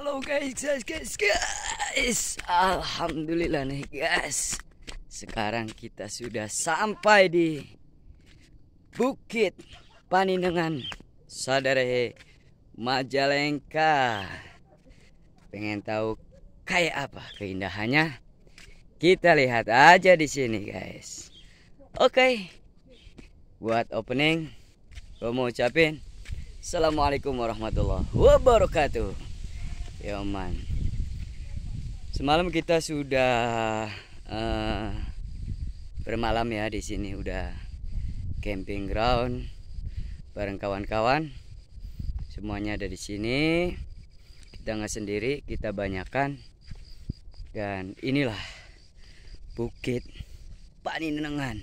Halo guys, guys, guys, guys. Alhamdulillah nih guys. Sekarang kita sudah sampai di Bukit Paninengan, Sadare Majalengka. Pengen tahu kayak apa keindahannya? Kita lihat aja di sini guys. Oke, okay. buat opening, gue mau ucapin. Assalamualaikum warahmatullahi wabarakatuh. Ya man semalam kita sudah uh, bermalam ya di sini udah camping ground bareng kawan-kawan semuanya ada di sini kita nggak sendiri kita banyakkan, dan inilah bukit Paninengan,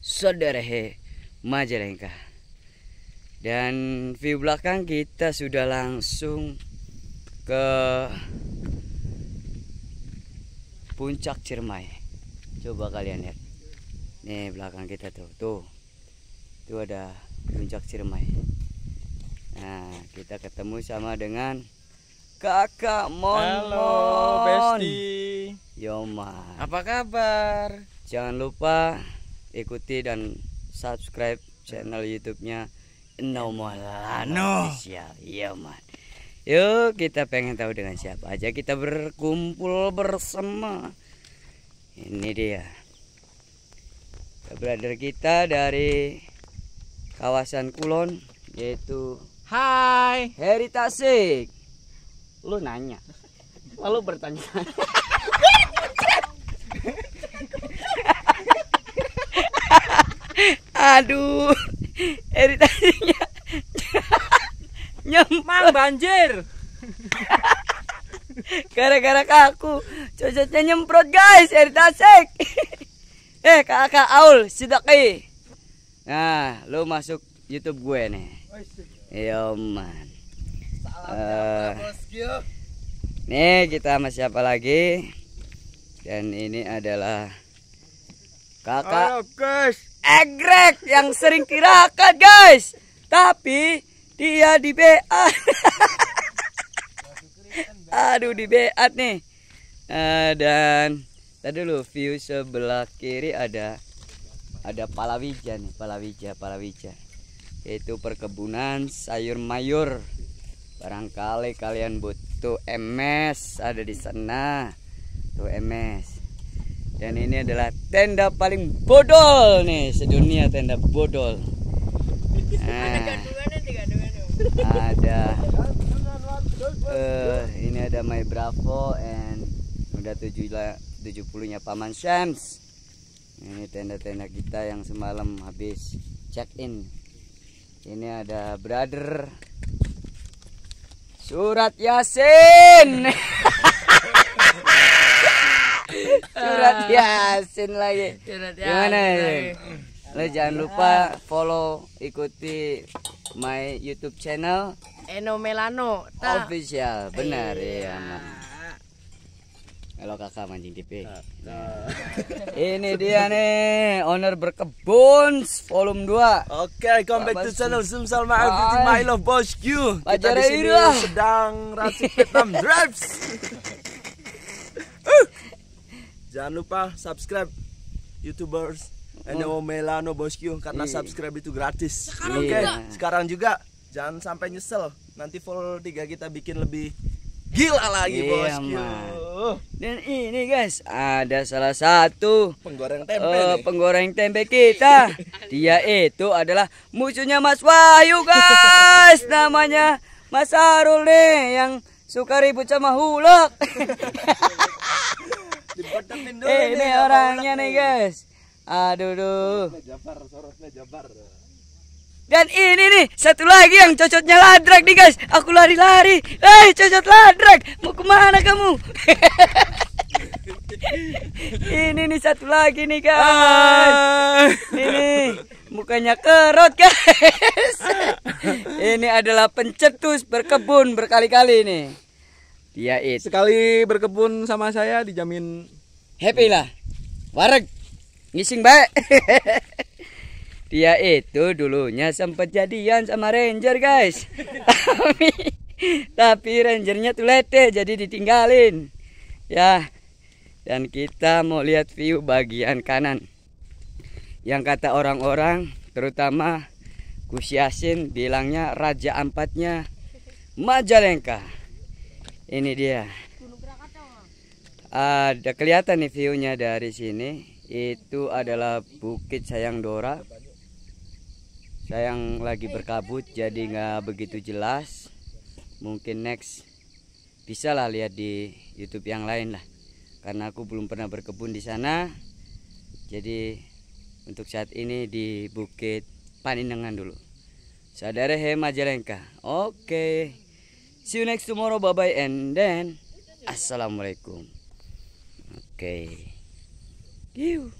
saudarehe Majalengka dan view belakang kita sudah langsung ke puncak Ciremai. Coba kalian lihat. Nih belakang kita tuh. Tuh. Itu ada puncak Ciremai. Nah, kita ketemu sama dengan Kakak Mon. Halo, Besti. Yoma. Apa kabar? Jangan lupa ikuti dan subscribe channel YouTube-nya Nomolano Official. Yoma. Yuk kita pengen tahu dengan siapa aja kita berkumpul bersama. Ini dia. Brother kita dari kawasan Kulon yaitu Hai Heri Tasik. Lu nanya. Lalu bertanya. Aduh. Anjir. Gara-gara kaku, cocoknya nyemprot guys, air tasik. eh kakak Aul, sidaki. Nah, lu masuk YouTube gue nih. Iya man. Uh, nih kita sama siapa lagi? Dan ini adalah kakak Egrek yang sering tirakat guys. Tapi dia di BA. Aduh di BA nih. Uh, dan tadi lo view sebelah kiri ada ada palawija nih, palawija, palawija. Itu perkebunan sayur mayur. Barangkali kalian butuh MS ada di sana. Tuh MS. Dan ini adalah tenda paling bodol nih sedunia tenda bodol. Nah ada uh, ini ada my bravo and udah 70 tujuh nya Paman Shams. Ini tenda-tenda kita yang semalam habis check in. Ini ada brother Surat Yasin. Surat Yasin lagi. Surat Yasin. Gimana? Lagi. Lo iya. jangan lupa follow ikuti my YouTube channel Eno Melano ta. official benar ya. Kalau iya, kakak mancing TV. Nah. nah. Ini dia nih owner berkebun volume 2. Oke, okay, come back to channel Zoom Salma Alfiti My Love Boss Q. Kita di sini sedang racik Vietnam Drives. uh. Jangan lupa subscribe YouTubers Neo hmm. Melano Bosku karena Iyi. subscribe itu gratis. Sekarang Oke, okay. sekarang juga jangan sampai nyesel. Nanti follow tiga kita bikin lebih gila lagi Iyi, bosku. Man. Dan ini guys, ada salah satu penggoreng tempe. Uh, penggoreng tempe kita. Dia itu adalah musuhnya Mas Wahyu guys. Namanya Mas Arul nih yang suka ribut sama hulok. eh, ini orangnya nih guys. Aduh, duh. Dan ini nih, satu lagi yang cocotnya ladrak nih guys. Aku lari-lari. Hei, eh, cocot ladrak. Mau kemana kamu? ini nih satu lagi nih guys. Ah. Ini mukanya kerot guys. ini adalah pencetus berkebun berkali-kali nih. Dia itu. Sekali berkebun sama saya dijamin happy lah. Warek. Ngising, baik, Dia itu dulunya sempat jadian sama ranger, guys. tapi tapi rangernya tuh lete jadi ditinggalin. Ya. Dan kita mau lihat view bagian kanan. Yang kata orang-orang, terutama Gus Yasin bilangnya raja ampatnya Majalengka. Ini dia. Ada kelihatan nih view-nya dari sini itu adalah bukit sayang Dora sayang lagi berkabut jadi nggak begitu jelas mungkin next bisa lah lihat di YouTube yang lain lah karena aku belum pernah berkebun di sana jadi untuk saat ini di Bukit Panindengan dulu saudara he Majalengka oke okay. see you next tomorrow bye bye and then assalamualaikum oke okay. Ew.